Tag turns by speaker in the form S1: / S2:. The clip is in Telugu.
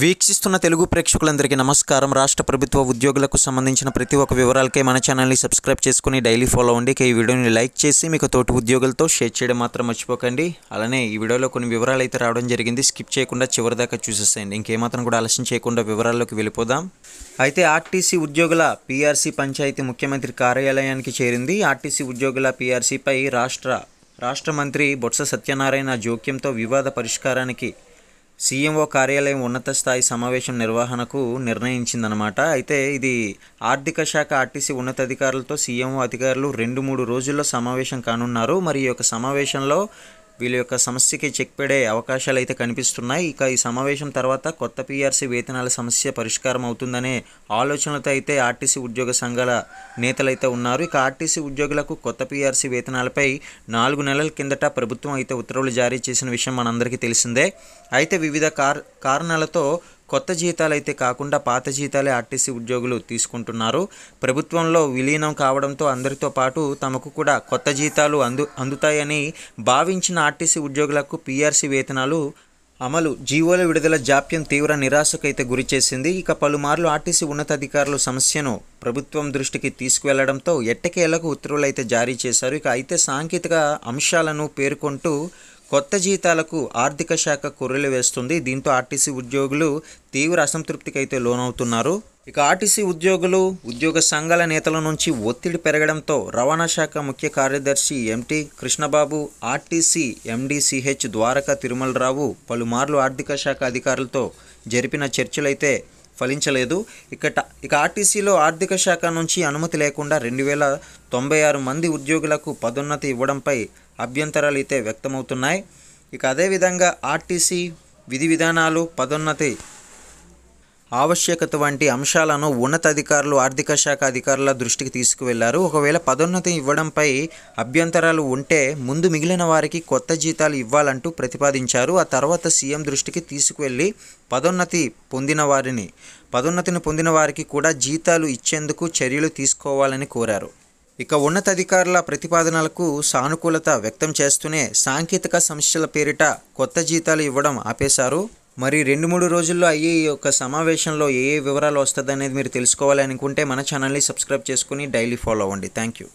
S1: వీక్షిస్తున్న తెలుగు ప్రేక్షకులందరికీ నమస్కారం రాష్ట్ర ప్రభుత్వ ఉద్యోగులకు సంబంధించిన ప్రతి ఒక్క వివరాలకే మన ఛానల్ని సబ్స్క్రైబ్ చేసుకుని డైలీ ఫాలో అవ్వండి ఈ వీడియోని లైక్ చేసి మీకు తోటి ఉద్యోగులతో షేర్ చేయడం మాత్రం మర్చిపోకండి అలానే ఈ వీడియోలో కొన్ని వివరాలు అయితే రావడం జరిగింది స్కిప్ చేయకుండా చివరిదాకా చూసేసేయండి ఇంకేమాత్రం కూడా ఆలస్యం చేయకుండా వివరాల్లోకి వెళ్ళిపోదాం అయితే ఆర్టీసీ ఉద్యోగుల పీఆర్సీ పంచాయతీ ముఖ్యమంత్రి కార్యాలయానికి చేరింది ఆర్టీసీ ఉద్యోగుల పీఆర్సీపై రాష్ట్ర రాష్ట్ర మంత్రి బొత్స సత్యనారాయణ జోక్యంతో వివాద పరిష్కారానికి సీఎంఓ కార్యాలయం ఉన్నత స్థాయి సమావేశం నిర్వహణకు నిర్ణయించిందనమాట అయితే ఇది ఆర్థిక శాఖ ఆర్టీసీ ఉన్నతాధికారులతో సీఎంఓ అధికారులు రెండు మూడు రోజుల్లో సమావేశం కానున్నారు మరి ఈ యొక్క సమావేశంలో వీళ్ళ యొక్క సమస్యకి చెక్ పెడే అవకాశాలు అయితే కనిపిస్తున్నాయి ఇక ఈ సమావేశం తర్వాత కొత్త పీఆర్సీ వేతనాల సమస్య పరిష్కారం అవుతుందనే ఆలోచనలతో అయితే ఆర్టీసీ ఉద్యోగ సంఘాల నేతలైతే ఉన్నారు ఇక ఆర్టీసీ ఉద్యోగులకు కొత్త పీఆర్సీ వేతనాలపై నాలుగు నెలల కిందట ప్రభుత్వం అయితే ఉత్తర్వులు జారీ చేసిన విషయం మనందరికీ తెలిసిందే అయితే వివిధ కారణాలతో కొత్త జీతాలు అయితే కాకుండా పాత జీతాలే ఆర్టీసీ ఉద్యోగులు తీసుకుంటున్నారు ప్రభుత్వంలో విలీనం కావడంతో అందరితో పాటు తమకు కూడా కొత్త జీతాలు అందు అందుతాయని భావించిన ఆర్టీసీ ఉద్యోగులకు పీఆర్సీ వేతనాలు అమలు జీవోల విడుదల జాప్యం తీవ్ర నిరాశకైతే గురిచేసింది ఇక పలుమార్లు ఆర్టీసీ ఉన్నతాధికారులు సమస్యను ప్రభుత్వం దృష్టికి తీసుకువెళ్లడంతో ఎట్టకేలకు ఉత్తర్వులు అయితే జారీ చేశారు ఇక అయితే సాంకేతిక అంశాలను పేర్కొంటూ కొత్త జీతాలకు ఆర్థిక శాఖ కొర్రెలు వేస్తుంది దీంతో ఆర్టీసీ ఉద్యోగులు తీవ్ర అసంతృప్తికి అయితే లోనవుతున్నారు ఇక ఆర్టీసీ ఉద్యోగులు ఉద్యోగ సంఘాల నేతల నుంచి ఒత్తిడి పెరగడంతో రవాణా శాఖ ముఖ్య కార్యదర్శి MT Krishnababu RTC MD CH Dwaraka Tirumalarao పలుమార్లు ఆర్థిక శాఖ అధికారులతో జరిపిన చర్చలైతే ఫలించలేదు ఇక ఇక ఆర్టీసీలో ఆర్థిక శాఖ నుంచి అనుమతి లేకుండా రెండు వేల తొంభై ఆరు మంది ఉద్యోగులకు పదోన్నతి ఇవ్వడంపై అభ్యంతరాలు అయితే వ్యక్తమవుతున్నాయి ఇక అదేవిధంగా ఆర్టీసీ విధి విధానాలు పదోన్నతి ఆవశ్యకత వంటి అంశాలను ఉన్నతాధికారులు ఆర్థిక శాఖ అధికారుల దృష్టికి తీసుకువెళ్లారు ఒకవేళ పదోన్నతి ఇవ్వడంపై అభ్యంతరాలు ఉంటే ముందు మిగిలిన వారికి కొత్త జీతాలు ఇవ్వాలంటూ ప్రతిపాదించారు ఆ తర్వాత సీఎం దృష్టికి తీసుకువెళ్ళి పదోన్నతి పొందిన వారిని పదోన్నతిని పొందిన వారికి కూడా జీతాలు ఇచ్చేందుకు చర్యలు తీసుకోవాలని కోరారు ఇక ఉన్నతాధికారుల ప్రతిపాదనలకు సానుకూలత వ్యక్తం చేస్తూనే సాంకేతిక సమస్యల పేరిట కొత్త జీతాలు ఇవ్వడం ఆపేశారు మరి రెండు మూడు రోజుల్లో అయ్యే ఈ యొక్క సమావేశంలో ఏ ఏ వివరాలు వస్తుంది అనేది మీరు తెలుసుకోవాలనుకుంటే మన ఛానల్ని సబ్స్క్రైబ్ చేసుకుని డైలీ ఫాలో అవ్వండి థ్యాంక్ యూ